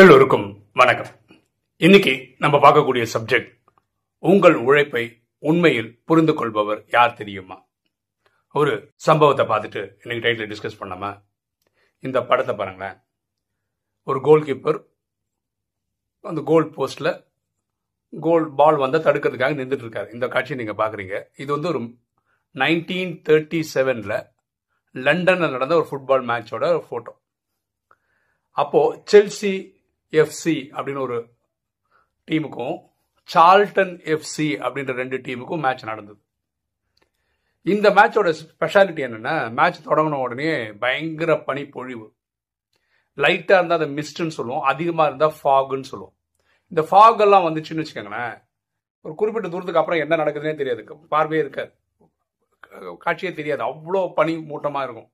எல்லோருக்கும் வணக்கம் இன்னைக்கு நம்ம பார்க்கக்கூடிய சப்ஜெக்ட் உங்கள் உழைப்பை உண்மையில் புரிந்து கொள்பவர் யார் தெரியுமா ஒரு சம்பவத்தை பார்த்துட்டு இன்னைக்கு டைட்டில் டிஸ்கஸ் பண்ணாம இந்த படத்தை பாருங்களேன் ஒரு கோல் கீப்பர் அந்த கோல் போஸ்டில் கோல் பால் வந்தால் தடுக்கிறதுக்காக நின்றுட்டு இருக்காரு இந்த காட்சியை நீங்கள் பார்க்குறீங்க இது வந்து ஒரு நைன்டீன் தேர்ட்டி செவனில் லண்டனில் நடந்த ஒரு ஃபுட்பால் மேட்சோட ஒரு ஃபோட்டோ அப்போது செல்சி எஃப்சி அப்படின்னு ஒரு டீமுக்கும் சால்டன் எஃப்சி அப்படின்ற ரெண்டு டீமுக்கும் மேட்ச் நடந்தது இந்த மேட்சோட ஸ்பெஷாலிட்டி என்னென்னா மேட்ச் தொடங்கின உடனே பயங்கர பனி பொழிவு லைட்டாக இருந்தால் அதை மிஸ்ட்னு சொல்லுவோம் அதிகமாக இருந்தால் ஃபாகுன்னு சொல்லுவோம் இந்த ஃபாகெல்லாம் வந்துச்சுன்னு வச்சுக்கோங்களேன் ஒரு குறிப்பிட்ட தூரத்துக்கு அப்புறம் என்ன நடக்குதுன்னே தெரியாது பார்வையே இருக்காது காட்சியே தெரியாது அவ்வளோ பனி மூட்டமாக இருக்கும்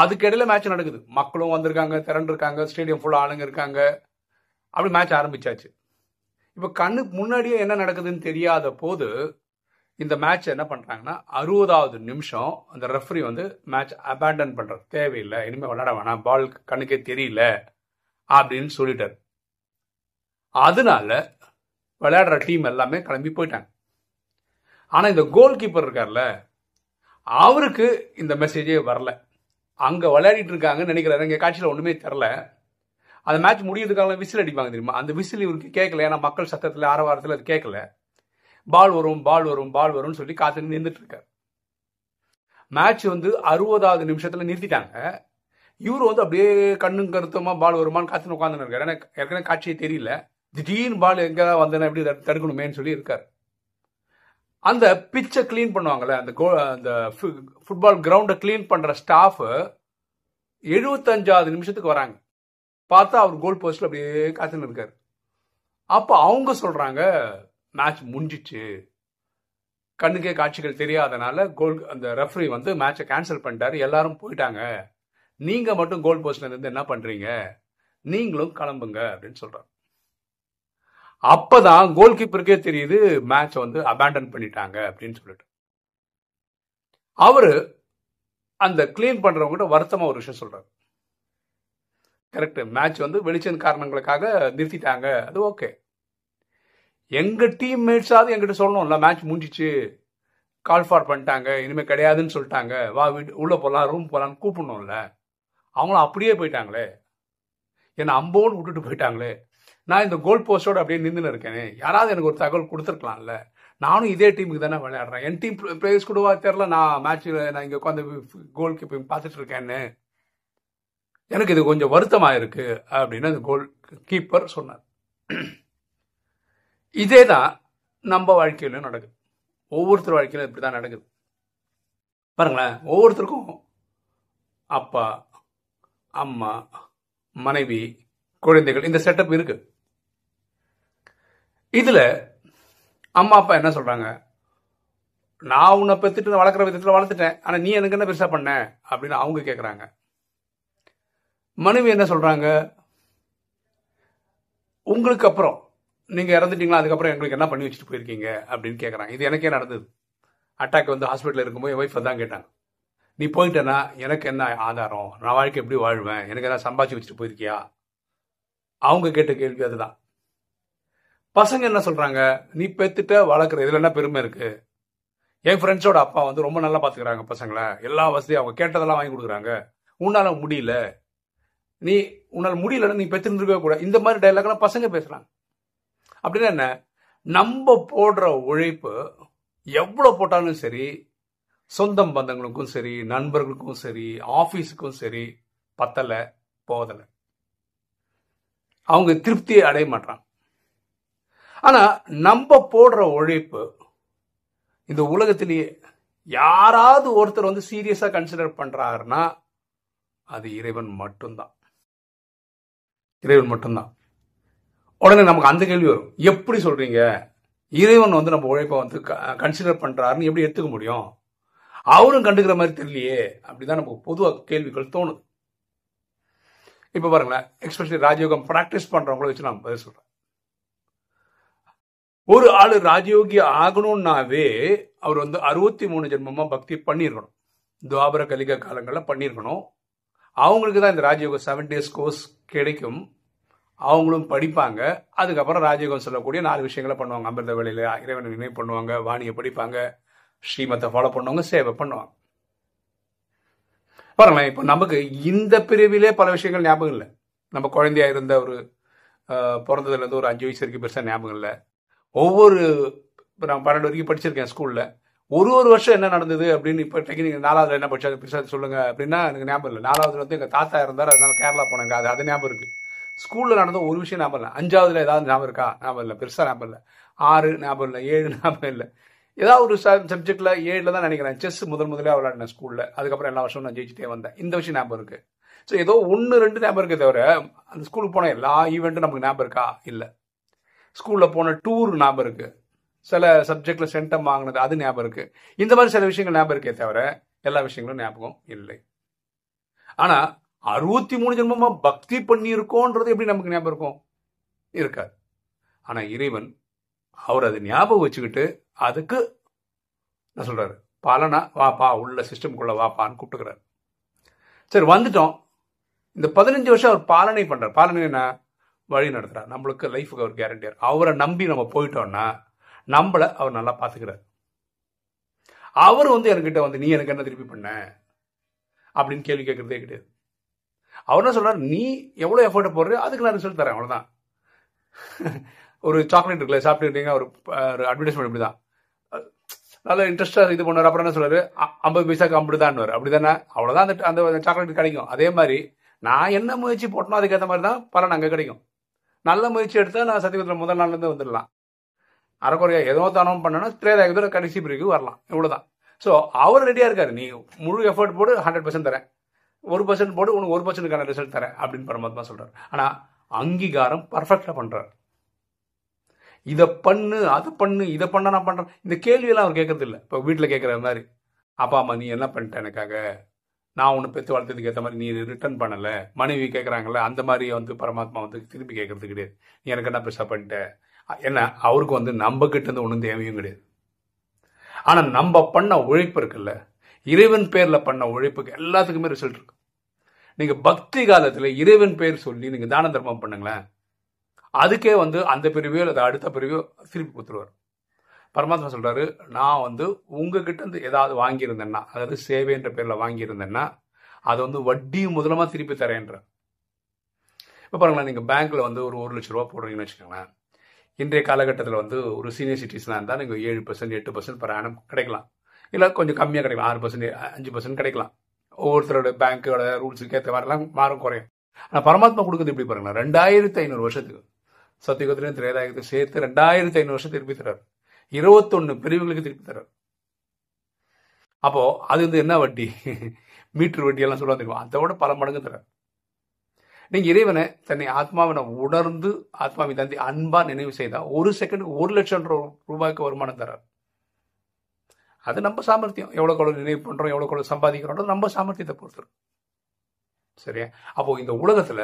அதுக்கிடையில மேட்ச் நடக்குது மக்களும் வந்திருக்காங்க திறன் இருக்காங்க ஸ்டேடியம் ஃபுல்லாக ஆளுங்க இருக்காங்க அப்படி மேட்ச் ஆரம்பிச்சாச்சு இப்போ கண்ணுக்கு முன்னாடியே என்ன நடக்குதுன்னு தெரியாத போது இந்த மேட்ச் என்ன பண்ணுறாங்கன்னா அறுபதாவது நிமிஷம் அந்த ரெஃப்ரி வந்து மேட்ச் அபேண்டன் பண்ணுறது தேவையில்லை இனிமேல் விளாட வேணாம் பால் கண்ணுக்கே தெரியல அப்படின்னு சொல்லிட்டார் அதனால விளையாடுற டீம் எல்லாமே கிளம்பி போயிட்டாங்க ஆனால் இந்த கோல் கீப்பர் இருக்கார்ல அவருக்கு இந்த மெசேஜே வரல அங்கே விளையாடிட்டு இருக்காங்கன்னு நினைக்கிறாரு இங்கே காட்சியில் ஒன்றுமே தெரில அந்த மேட்ச் முடியறதுக்காக விசில் அடிப்பாங்க தெரியுமா அந்த விசில் இவருக்கு கேட்கல ஏன்னா மக்கள் சத்தத்தில் ஆரவாரத்தில் அது கேட்கல பால் வரும் பால் வரும் பால் வரும்னு சொல்லி காத்து நின்றுட்டு இருக்காரு மேட்ச் வந்து அறுபதாவது நிமிஷத்தில் நிறுத்திட்டாங்க இவர் வந்து அப்படியே கண்ணும் கருத்தமாக பால் வருமானு காத்துன்னு உட்காந்துன்னு இருக்காரு ஏன்னா ஏற்கனவே காட்சியே தெரியல திடீர்னு பால் எங்கே வந்தேன் எப்படி தடுக்கணுமேன்னு சொல்லி இருக்கார் அந்த பிச்சை க்ளீன் பண்ணுவாங்கள்ல அந்த கோ அந்த ஃபுட்பால் கிரவுண்டை க்ளீன் பண்ணுற ஸ்டாஃபு எழுபத்தஞ்சாவது நிமிஷத்துக்கு வராங்க பார்த்தா அவர் கோல் போஸ்ட்ல அப்படியே காத்துன்னு இருக்காரு அப்போ அவங்க சொல்றாங்க மேட்ச் முடிஞ்சிச்சு கண்ணுக்கே காட்சிகள் தெரியாதனால கோல் அந்த ரெஃப்ரி வந்து மேட்சை கேன்சல் பண்ணிட்டாரு எல்லாரும் போயிட்டாங்க நீங்க மட்டும் கோல் போஸ்ட்ல இருந்து என்ன பண்றீங்க நீங்களும் கிளம்புங்க அப்படின்னு சொல்றாரு அப்பதான் கோல் கீப்பருக்கே தெரியுது மேட்ச் வந்து அபேண்டன் பண்ணிட்டாங்க அப்படின்னு சொல்லிட்டு அவரு அந்த கிளீன் பண்ணுறவங்ககிட்ட வருத்தமாக ஒரு விஷயம் சொல்கிறார் கரெக்ட் மேட்ச் வந்து வெளிச்சம் காரணங்களுக்காக நிறுத்திட்டாங்க அது ஓகே எங்கள் டீம் மேட்ஸாவது எங்கிட்ட சொல்லணும்ல மேட்ச் முடிஞ்சிச்சு கால் ஃபார் பண்ணிட்டாங்க இனிமேல் கிடையாதுன்னு சொல்லிட்டாங்க வா வீட்டு உள்ளே போகலாம் ரூம் போகலான்னு கூப்பிடணும்ல அவங்களும் அப்படியே போயிட்டாங்களே என்னை அம்போன்னு விட்டுட்டு போயிட்டாங்களே நான் இந்த கோல் போஸ்டோடு அப்படியே நின்றுன்னு இருக்கேனே யாராவது எனக்கு ஒரு தகவல் கொடுத்துருக்கலாம்ல நானும் இதே டீமுக்கு தானே விளையாடுறேன் என் டீம் பிளேயர்ஸ் கூடவா தெரில நான் மேட்ச் நான் இங்கே உட்காந்து கோல் கீப்பிங் பார்த்துட்டு இருக்கேன்னு எனக்கு இது கொஞ்சம் வருத்தமாக இருக்கு அப்படின்னு அந்த கோல் கீப்பர் சொன்னார் இதே தான் நம்ம வாழ்க்கையிலும் நடக்குது ஒவ்வொருத்தர் வாழ்க்கையிலும் இப்படி தான் நடக்குது பாருங்களேன் ஒவ்வொருத்தருக்கும் அப்பா அம்மா மனைவி குழந்தைகள் இந்த செட்டப் இருக்கு இதில் அம்மா அப்பா என்ன சொல்கிறாங்க நான் உன்னை பெற்றுட்டு வளர்க்குற விதத்தில் வளர்த்துட்டேன் ஆனால் நீ எனக்கு என்ன பெருசாக பண்ண அப்படின்னு அவங்க கேட்குறாங்க மனைவி என்ன சொல்கிறாங்க உங்களுக்கு அப்புறம் நீங்கள் இறந்துட்டீங்களா அதுக்கப்புறம் எங்களுக்கு என்ன பண்ணி வச்சுட்டு போயிருக்கீங்க அப்படின்னு கேட்குறாங்க இது எனக்கே நடந்தது அட்டாக் வந்து ஹாஸ்பிட்டலில் இருக்கும்போது என் ஒய்ஃப் தான் கேட்டாங்க நீ போயிட்டேன்னா எனக்கு என்ன ஆதாரம் நான் வாழ்க்கை எப்படி வாழ்வேன் எனக்கு எதாவது சம்பாதிச்சு வச்சுட்டு போயிருக்கியா அவங்க கேட்ட கேள்வி அதுதான் பசங்க என்ன சொல்றாங்க நீ பெத்துட்ட வளர்க்குற இதுல என்ன பெருமை இருக்கு என் ஃப்ரெண்ட்ஸோட அப்பா வந்து ரொம்ப நல்லா பாத்துக்கிறாங்க பசங்களை எல்லா வசதியும் அவங்க கேட்டதெல்லாம் வாங்கி கொடுக்குறாங்க உன்னால முடியல நீ உன்னால் முடியலன்னு நீ பெற்றுருக்கவே கூட இந்த மாதிரி டைலாக்லாம் பசங்க பேசுறாங்க அப்படின்னா என்ன நம்ம போடுற உழைப்பு எவ்வளோ போட்டாலும் சரி சொந்தம் பந்தங்களுக்கும் சரி நண்பர்களுக்கும் சரி ஆஃபீஸுக்கும் சரி பத்தலை போதலை அவங்க திருப்தியை அடைய மாட்டாங்க ஆனா நம்ம போடுற உழைப்பு இந்த உலகத்திலேயே யாராவது ஒருத்தர் வந்து சீரியஸா கன்சிடர் பண்றாருன்னா அது இறைவன் மட்டும்தான் இறைவன் மட்டும்தான் உடனே நமக்கு அந்த கேள்வி வரும் எப்படி சொல்றீங்க இறைவன் வந்து நம்ம உழைப்பை வந்து கன்சிடர் பண்றாருன்னு எப்படி எடுத்துக்க முடியும் அவரும் கண்டுக்கிற மாதிரி தெரியலையே அப்படிதான் நமக்கு பொதுவாக கேள்விகள் தோணுது இப்போ பாருங்களேன் எக்ஸ்பெஷலி ராஜயோகம் ப்ராக்டிஸ் பண்றவங்கள வச்சு நான் பதில் சொல்றேன் ஒரு ஆள் ராஜயோகி ஆகணும்னாவே அவர் வந்து அறுபத்தி மூணு ஜென்மமா பக்தி பண்ணியிருக்கணும் துவாபர கலிக காலங்களில் பண்ணியிருக்கணும் அவங்களுக்கு தான் இந்த ராஜயோக செவன் டேஸ் கோர்ஸ் கிடைக்கும் அவங்களும் படிப்பாங்க அதுக்கப்புறம் ராஜயோகம் சொல்லக்கூடிய நாலு விஷயங்களை பண்ணுவாங்க அமிர்த வேலையில் இறைவனை நினைவு பண்ணுவாங்க வாணியை படிப்பாங்க ஸ்ரீமத்தை ஃபாலோ பண்ணுவாங்க சேவை பண்ணுவாங்க பாருங்களேன் இப்போ நமக்கு இந்த பிரிவிலே பல விஷயங்கள் ஞாபகம் இல்லை நம்ம குழந்தையா இருந்த ஒரு பிறந்ததுலேருந்து ஒரு அஞ்சு வயசு வரைக்கும் பெருசாக ஞாபகம் இல்லை ஒவ்வொரு இப்போ நான் பன்னெண்டு வரைக்கும் படிச்சிருக்கேன் ஸ்கூலில் ஒரு ஒரு வருஷம் என்ன நடந்தது அப்படின்னு இப்போ நீங்கள் நாலாவது என்ன படிச்சா பெருசாக சொல்லுங்க அப்படின்னா எனக்கு ஞாபகம் இல்லை நாலாவதுல வந்து எங்கள் தாத்தா இருந்தார் அதனால கேரளா போனாங்க அது அது ஞாபகம் இருக்கு ஸ்கூலில் நடந்த ஒரு விஷயம் ஞாபகம் இல்லை அஞ்சாவதுல ஏதாவது ஞாபகம் இருக்கா ஞாபகம் இல்லை பெருசாக ஞாபகம் இல்லை ஆறு ஞாபகம் இல்லை ஏழு ஞாபகம் இல்லை ஏதாவது ஒரு சப்ஜெக்ட்ல ஏழில் தான் நினைக்கிறேன் செஸ் முதல் முதலே விளையாடினேன் ஸ்கூலில் அதுக்கப்புறம் எல்லா வருஷமும் நான் ஜெயிச்சுட்டே வந்தேன் இந்த விஷயம் ஞாபகம் இருக்கு ஸோ ஏதோ ஒன்று ரெண்டு ஞாபகம் இருக்கே தவிர அந்த ஸ்கூலுக்கு போன எல்லா ஈவெண்ட்டும் நமக்கு ஞாபகம் இருக்கா இல்லை ஸ்கூலில் போன டூர் ஞாபகம் இருக்குது சில சப்ஜெக்டில் சென்டம் வாங்கினது அது ஞாபகம் இருக்குது இந்த மாதிரி சில விஷயங்கள் ஞாபகம் இருக்கே தவிர எல்லா விஷயங்களும் ஞாபகம் இல்லை ஆனால் அறுபத்தி மூணு ஜென்மமாக பக்தி பண்ணியிருக்கோன்றது எப்படி நமக்கு ஞாபகம் இருக்கும் இருக்காது ஆனால் இறைவன் அவர் அதை ஞாபகம் வச்சுக்கிட்டு அதுக்கு நான் சொல்கிறாரு பலனா வாப்பா உள்ள சிஸ்டம்குள்ளே வாப்பான்னு கூப்பிட்டுக்கிறார் சரி வந்துட்டோம் இந்த பதினஞ்சு வருஷம் அவர் பாலனை பண்ணுறார் பாலனை என்ன வழி நடத்துகிறார் நம்மளுக்கு லைஃபுக்கு அவர் கேரண்டியார் அவரை நம்பி நம்ம போயிட்டோம்னா நம்மளை அவர் நல்லா பார்த்துக்கிறார் அவர் வந்து என்கிட்ட வந்து நீ எனக்கு என்ன திருப்பி பண்ண அப்படின்னு கேள்வி கேட்குறதே கிடையாது அவர் என்ன சொல்கிறார் நீ எவ்வளோ எஃபர்ட் போடுற அதுக்கு நான் ரிசல்ட் தரேன் அவ்வளோதான் ஒரு சாக்லேட் இருக்குல்ல சாப்பிட்டுக்கிட்டீங்க ஒரு ஒரு அட்வர்டைஸ்மெண்ட் இப்படி தான் நல்லா இன்ட்ரெஸ்டாக இது பண்ணுவார் அப்புறம் என்ன சொல்கிறார் ஐம்பது பைசாக்கு அப்படி தான் அப்படி தானே அவ்வளோதான் அந்த அந்த சாக்லேட் கிடைக்கும் அதே மாதிரி நான் என்ன முயற்சி போட்டனோ அதுக்கேற்ற மாதிரி தான் பலன் அங்கே கிடைக்கும் நல்ல முயற்சி எடுத்தால் நான் சத்தியகுதிரை முதல் நாள்லேருந்து வந்துடலாம் அறக்குறையா ஏதோ தானம் பண்ணனா திரேதாயுதர கடைசி பிரிவுக்கு வரலாம் இவ்வளோதான் ஸோ அவர் ரெடியாக இருக்கார் நீ முழு எஃபர்ட் போடு ஹண்ட்ரட் பர்சன்ட் தரேன் ஒரு பர்சன்ட் போடு உனக்கு ஒரு பர்சன்ட்டுக்கான ரிசல்ட் தரேன் அப்படின்னு பரமாத்மா சொல்கிறார் ஆனால் அங்கீகாரம் பர்ஃபெக்டாக பண்ணுறார் இதை பண்ணு அது பண்ணு இதை பண்ண நான் பண்ணுறேன் இந்த கேள்வியெல்லாம் அவர் கேட்கறது இல்லை இப்போ வீட்டில் கேட்குற மாதிரி அப்பா அம்மா நீ என்ன பண்ணிட்ட எனக்காக நான் ஒன்று பெற்று வளர்த்ததுக்கு ஏற்ற மாதிரி நீ ரிட்டர்ன் பண்ணலை மனைவி கேட்குறாங்கல்ல அந்த மாதிரி வந்து பரமாத்மா வந்து திரும்பி கேட்கறது கிடையாது நீ எனக்கு என்ன பெருசாக பண்ணிட்ட என்ன அவருக்கு வந்து நம்ம கிட்டேருந்து ஒன்றும் தேவையும் கிடையாது ஆனால் நம்ம பண்ண உழைப்பு இருக்குல்ல இறைவன் பேரில் பண்ண உழைப்புக்கு எல்லாத்துக்குமே ரிசல்ட் இருக்கு நீங்கள் பக்தி காலத்தில் இறைவன் பேர் சொல்லி நீங்கள் தான தர்மம் பண்ணுங்களேன் அதுக்கே வந்து அந்த பிரிவையோ அல்லது அடுத்த பிரிவையோ திருப்பி கொடுத்துருவார் பரமாத்மா சொல்கிறாரு நான் வந்து உங்ககிட்ட இருந்து ஏதாவது வாங்கியிருந்தேன்னா அதாவது சேவைன்ற பேரில் வாங்கியிருந்தேன்னா அது வந்து வட்டி முதலமாக திருப்பி தரேன்ற இப்போ பாருங்களேன் நீங்கள் பேங்க்கில் வந்து ஒரு ஒரு லட்ச ரூபா போடுறீங்கன்னு வச்சுக்கோங்களேன் இன்றைய காலகட்டத்தில் வந்து ஒரு சீனியர் சிட்டிஸ்லாம் இருந்தால் நீங்கள் ஏழு பர்சன்ட் எட்டு பர்சன்ட் பர் ஆனம் கிடைக்கலாம் இல்லை கொஞ்சம் கம்மியாக கிடைக்கலாம் ஆறு பர்சன்ட் அஞ்சு பர்சன்ட் கிடைக்கலாம் ஒவ்வொருத்தரோட பேங்க்கோட ரூல்ஸுக்கு ஏற்ற மாதிரிலாம் மாறும் குறையும் ஆனால் பரமாத்மா கொடுக்குறது எப்படி பாருங்களேன் ரெண்டாயிரத்தி ஐநூறு வருஷத்துக்கு சத்தியகுதிரையும் திரேதாயுகத்தையும் சேர்த்து ரெண்டாயிரத்தி ஐநூறு வருஷம் திருப்பி தர்றாரு இருபத்தொன்னு பிரிவுகளுக்கு திருப்பி தர்றார் அப்போ அது வந்து என்ன வட்டி மீட்டர் வட்டி எல்லாம் சொல்லுவாங்க அதை விட பல மடங்கு தர்றார் நீங்க இறைவனை தன்னை ஆத்மாவினை உணர்ந்து ஆத்மாவை தந்தை அன்பா நினைவு செய்தா ஒரு செகண்ட் ஒரு லட்சம் ரூபாய்க்கு வருமானம் தர்றார் அது நம்ம சாமர்த்தியம் எவ்வளோ எவ்வளோ நினைவு பண்றோம் எவ்வளோ எவ்வளோ சம்பாதிக்கிறோம் நம்ம சாமர்த்தியத்தை பொறுத்தரும் சரியா அப்போ இந்த உலகத்துல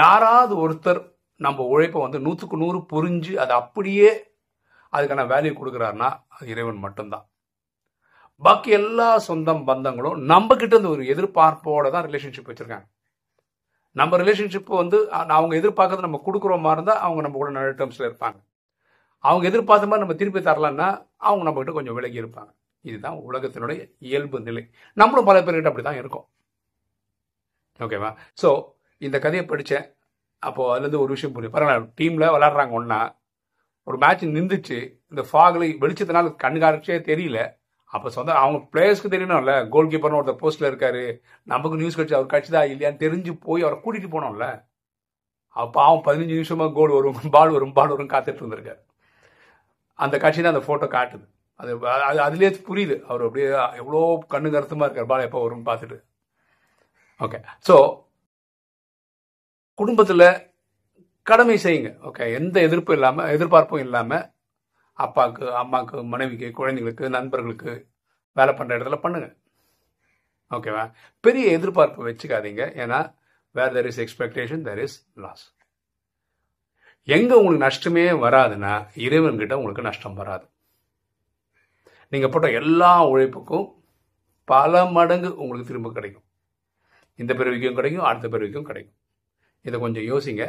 யாராவது ஒருத்தர் நம்ம உழைப்பை வந்து நூற்றுக்கு நூறு புரிஞ்சு அதை அப்படியே அதுக்கான வேல்யூ கொடுக்குறாருன்னா இறைவன் மட்டும்தான் பாக்கி எல்லா சொந்தம் பந்தங்களும் நம்ம கிட்ட இருந்து ஒரு எதிர்பார்ப்போட தான் ரிலேஷன்ஷிப் வச்சுருக்காங்க நம்ம ரிலேஷன்ஷிப் வந்து அவங்க எதிர்பார்க்கறது நம்ம கொடுக்குற மாதிரி இருந்தால் அவங்க நம்ம கூட நல்ல டேர்ம்ஸில் இருப்பாங்க அவங்க எதிர்பார்த்த மாதிரி நம்ம திருப்பி தரலன்னா அவங்க கிட்ட கொஞ்சம் விலகி இருப்பாங்க இதுதான் உலகத்தினுடைய இயல்பு நிலை நம்மளும் பல பேர்கிட்ட அப்படி தான் ஓகேவா ஸோ இந்த கதையை படித்தேன் அப்போது அதுலேருந்து ஒரு விஷயம் புரியும் பரவாயில்ல டீமில் விளாட்றாங்க ஒன்றா ஒரு மேட்ச் நின்றுச்சு இந்த ஃபாகில் வெளிச்சத்தினால கண்காட்சியே தெரியல அப்போ சொந்த அவங்க பிளேயர்ஸ்க்கு தெரியணும்ல கோல் கீப்பர்னு ஒருத்தர் போஸ்டில் இருக்காரு நமக்கு நியூஸ் கட்சி அவர் கட்சி தான் இல்லையான்னு தெரிஞ்சு போய் அவரை கூட்டிகிட்டு போனோம்ல அப்போ அவன் பதினஞ்சு நிமிஷமாக கோல் வரும் பால் வரும் பால் வரும் காத்துட்டு இருந்திருக்கார் அந்த கட்சி தான் அந்த ஃபோட்டோ காட்டுது அது அது அதுலேயே புரியுது அவர் அப்படியே எவ்வளோ கண்ணு கருத்துமாக இருக்கார் பால் எப்போ வரும்னு பார்த்துட்டு ஓகே ஸோ குடும்பத்தில் கடமை செய்யுங்க ஓகே எந்த எதிர்ப்பும் இல்லாமல் எதிர்பார்ப்பும் இல்லாமல் அப்பாவுக்கு அம்மாவுக்கு மனைவிக்கு குழந்தைங்களுக்கு நண்பர்களுக்கு வேலை பண்ணுற இடத்துல பண்ணுங்கள் ஓகேவா பெரிய எதிர்பார்ப்பு வச்சுக்காதீங்க ஏன்னா where there is expectation there is loss எங்கே உங்களுக்கு நஷ்டமே வராதுன்னா இறைவன்கிட்ட உங்களுக்கு நஷ்டம் வராது நீங்கள் போட்ட எல்லா உழைப்புக்கும் பல மடங்கு உங்களுக்கு திரும்ப கிடைக்கும் இந்த பிறவிக்கும் கிடைக்கும் அடுத்த பிறவிக்கும் கிடைக்கும் இதை கொஞ்சம் யோசிங்க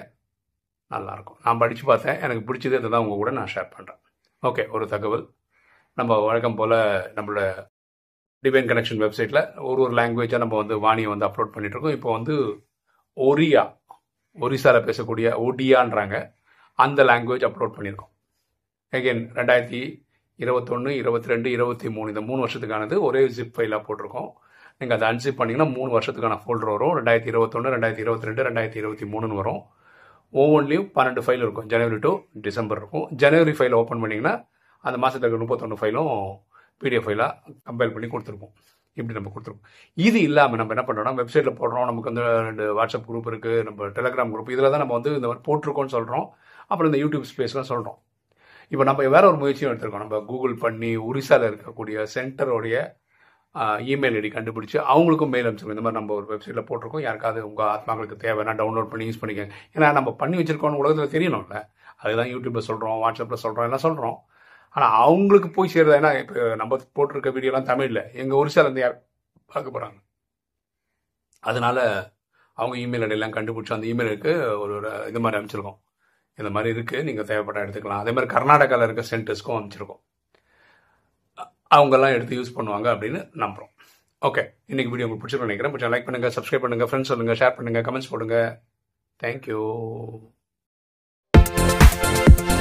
நல்லாயிருக்கும் நான் படித்து பார்த்தேன் எனக்கு பிடிச்சது இதை தான் உங்கள் கூட நான் ஷேர் பண்ணுறேன் ஓகே ஒரு தகவல் நம்ம வழக்கம் போல் நம்மளோட டிவைன் கனெக்ஷன் வெப்சைட்டில் ஒரு ஒரு லாங்குவேஜாக நம்ம வந்து வாணியை வந்து அப்லோட் பண்ணிகிட்ருக்கோம் இப்போ வந்து ஒரியா ஒரிசாவில் பேசக்கூடிய ஒடியான்றாங்க அந்த லாங்குவேஜ் அப்லோட் பண்ணியிருக்கோம் அகெயின் ரெண்டாயிரத்தி இருபத்தொன்று இருபத்தி ரெண்டு இருபத்தி மூணு இந்த மூணு வருஷத்துக்கானது ஒரே ஜிப் ஃபைலாக போட்டிருக்கோம் நீங்கள் அதை அன்சிப் பண்ணிங்கன்னா மூணு வருஷத்துக்கான ஃபோல்டர் வரும் ரெண்டாயிரத்தி இருபத்தொன்று ரெண்டாயிரத்தி இருபத்தி ரெண்டு ரெண்டாயிரத்தி இருபத்தி மூணுன்னு வரும் ஒவ்வொன்றிலையும் பன்னெண்டு ஃபைல் இருக்கும் ஜனவரி டு டிசம்பர் இருக்கும் ஜனவரி ஃபைல் ஓப்பன் பண்ணிங்கன்னா அந்த மாதத்துக்கு இருக்கிற முப்பத்தொன்று ஃபைலும் பிடிஎஃப் ஃபைலாக கம்பைல் பண்ணி கொடுத்துருப்போம் இப்படி நம்ம கொடுத்துருக்கோம் இது இல்லாமல் நம்ம என்ன பண்ணுறோம்னா வெப்சைட்டில் போடுறோம் நமக்கு வந்து ரெண்டு வாட்ஸ்அப் குரூப் இருக்குது நம்ம டெலகிராம் குரூப் இதில் தான் நம்ம வந்து இந்த மாதிரி போட்டிருக்கோம்னு சொல்கிறோம் அப்புறம் இந்த யூடியூப் ஸ்பேஸ்லாம் சொல்கிறோம் இப்போ நம்ம வேற ஒரு முயற்சியும் எடுத்துருக்கோம் நம்ம கூகுள் பண்ணி ஒரிசாவில் இருக்கக்கூடிய சென்டருடைய இமெயில் ஐடி கண்டுபிடிச்சி அவங்களுக்கும் மெயில் அனுப்பிச்சு இந்த மாதிரி நம்ம ஒரு வெப்சைட்டில் போட்டிருக்கோம் யாருக்காவது உங்கள் ஆத்மாக்களுக்கு தேவைன்னா டவுன்லோட் பண்ணி யூஸ் பண்ணிக்கோங்க ஏன்னா நம்ம பண்ணி வச்சிருக்கோம்னு உலகத்தில் தெரியணும்ல அதுதான் யூடியூப்பில் சொல்கிறோம் வாட்ஸ்அப்பில் சொல்கிறோம் எல்லாம் சொல்கிறோம் ஆனால் அவங்களுக்கு போய் சேர்றது ஏன்னா இப்போ நம்ம போட்டிருக்க வீடியோலாம் தமிழில் எங்கள் ஒரிசாலேருந்து யார் பார்க்க போகிறாங்க அதனால் அவங்க இமெயில் ஐடியெல்லாம் கண்டுபிடிச்சி அந்த இமெயிலுக்கு ஒரு இது மாதிரி அனுப்பிச்சிருக்கோம் இந்த மாதிரி இருக்குது நீங்கள் தேவைப்பட்ட எடுத்துக்கலாம் அதே மாதிரி கர்நாடகாவில் இருக்க சென்டர்ஸ்க்கும் அனுப்பிச்சிருக்கோம் அவங்கெல்லாம் எடுத்து யூஸ் பண்ணுவாங்க அப்படின்னு நம்புகிறோம் ஓகே இன்னைக்கு வீடியோ உங்களுக்கு பிடிச்சிருக்கோம் நினைக்கிறேன் கொஞ்சம் லைக் பண்ணுங்கள் சப்ஸ்கிரைப் பண்ணுங்கள் ஃப்ரெண்ட்ஸ் சொல்லுங்க ஷேர் பண்ணுங்கள் கமெண்ட்ஸ் போடுங்க தேங்க்யூ